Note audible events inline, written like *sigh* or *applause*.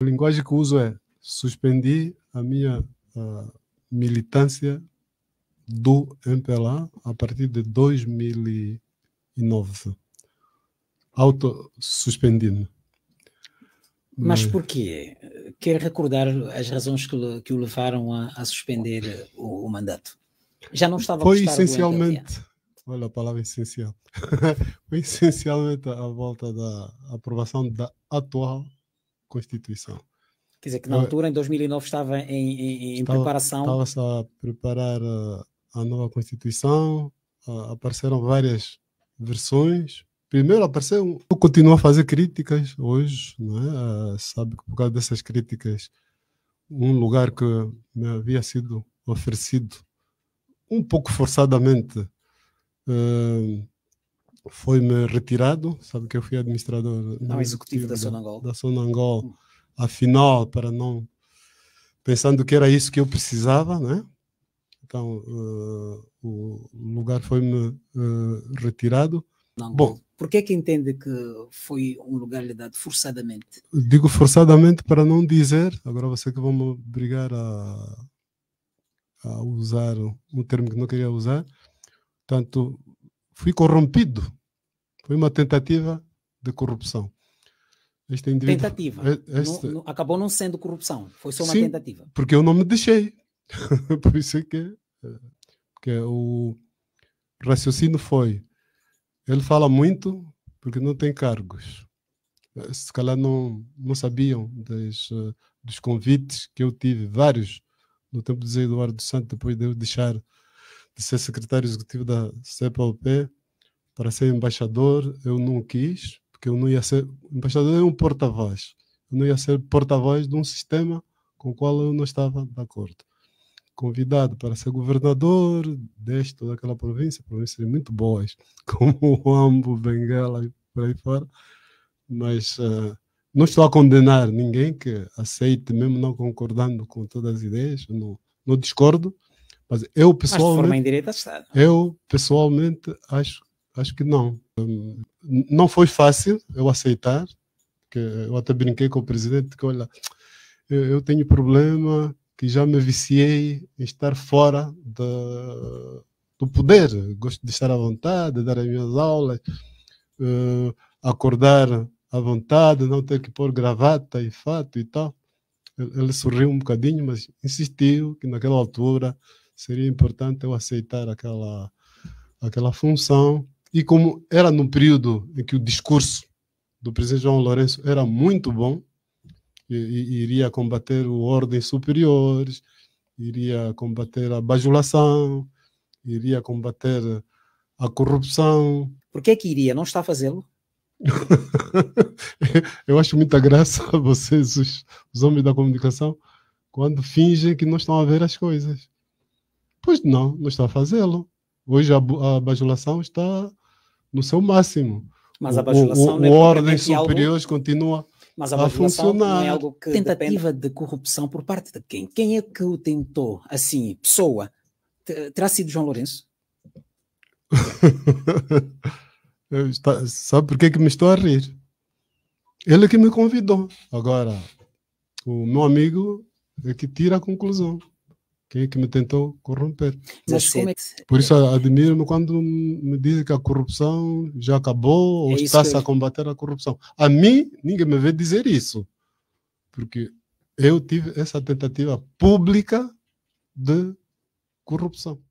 A linguagem que uso é suspendi a minha uh, militância do MPLA a partir de 2009. auto suspendido Mas porquê? Quer recordar as razões que, que o levaram a, a suspender o, o, mandato? Já não estava Foi essencialmente, olha a palavra é essencial, *laughs* foi essencialmente à volta da aprovação da atual Constituição. Quer dizer, que na Eu, altura, em 2009, estava em, em, em estava, preparação. Estava-se a preparar a, a nova Constituição, a, apareceram várias versões. Primeiro apareceu, continua a fazer críticas hoje, né? uh, sabe que por causa dessas críticas, um lugar que me havia sido oferecido um pouco forçadamente uh, foi-me retirado, sabe que eu fui administrador não, executivo da, da Sonangol, da Sonangol hum. afinal, para não pensando que era isso que eu precisava, né? Então uh, o lugar foi-me uh, retirado. Não, Bom, por que é que entende que foi um lugar lhe dado forçadamente? Digo forçadamente para não dizer, agora você que vamos me obrigar a, a usar um termo que não queria usar. Portanto, fui corrompido. Foi uma tentativa de corrupção. Este indivíduo, tentativa. É, este... Não, não, acabou não sendo corrupção, foi só uma Sim, tentativa. Porque eu não me deixei. *laughs* Por isso é que, eh, que o raciocínio foi. Ele fala muito porque não tem cargos. Eh, se calhar não, não sabiam das, eh, dos convites que eu tive, vários, no tempo de José Eduardo Santos, depois de eu deixar de ser secretário executivo da CPLP para ser embaixador, eu não quis, porque eu não ia ser. Embaixador é um porta-voz. Eu não ia ser porta-voz de um sistema com o qual eu não estava de acordo. Convidado para ser governador, deste daquela província, províncias muito boas, *laughs* como o Ambo, Benguela e por aí fora, mas. Uh, não estou a condenar ninguém que aceite, mesmo não concordando com todas as ideias, não, não discordo, mas eu pessoalmente. Mas de é? eu pessoalmente acho, acho que não. Hum, não foi fácil eu aceitar. Que eu até brinquei com o presidente que, olha, eu, eu tenho problema que já me viciei em estar fora da, do poder. Gosto de estar à vontade, dar as minhas aulas, uh, acordar à vontade, não ter que pôr gravata e fato e tal. Ele, ele sorriu um bocadinho, mas insistiu que naquela altura seria importante eu aceitar aquela, aquela função. E como era no período em que o discurso do presidente João Lourenço era muito bom, e, e, iria combater o ordem superiores, iria combater a bajulação, iria combater a corrupção. Por que é que iria? Não está a fazê-lo? *laughs* Eu acho muita graça *laughs* vocês, os, os homens da comunicação, quando fingem que não estão a ver as coisas. Pois não, não está fazê-lo. Hoje a, a bajulação está no seu máximo. Mas a bajulação o, o, o é ordem superiores é algo... continua mas a, a é funcionar. É algo que tentativa depende... de corrupção por parte de quem? Quem é que o tentou? Assim, pessoa. Terá sido João Lourenço? *laughs* está, sabe por que, que me estou a rir? Ele que me convidou. Agora, o meu amigo é que tira a conclusão é que me tentou corromper. Mas, é Por isso é. admiro-me quando me dizem que a corrupção já acabou é ou está-se eu... a combater a corrupção. A mim, ninguém me vê dizer isso, porque eu tive essa tentativa pública de corrupção.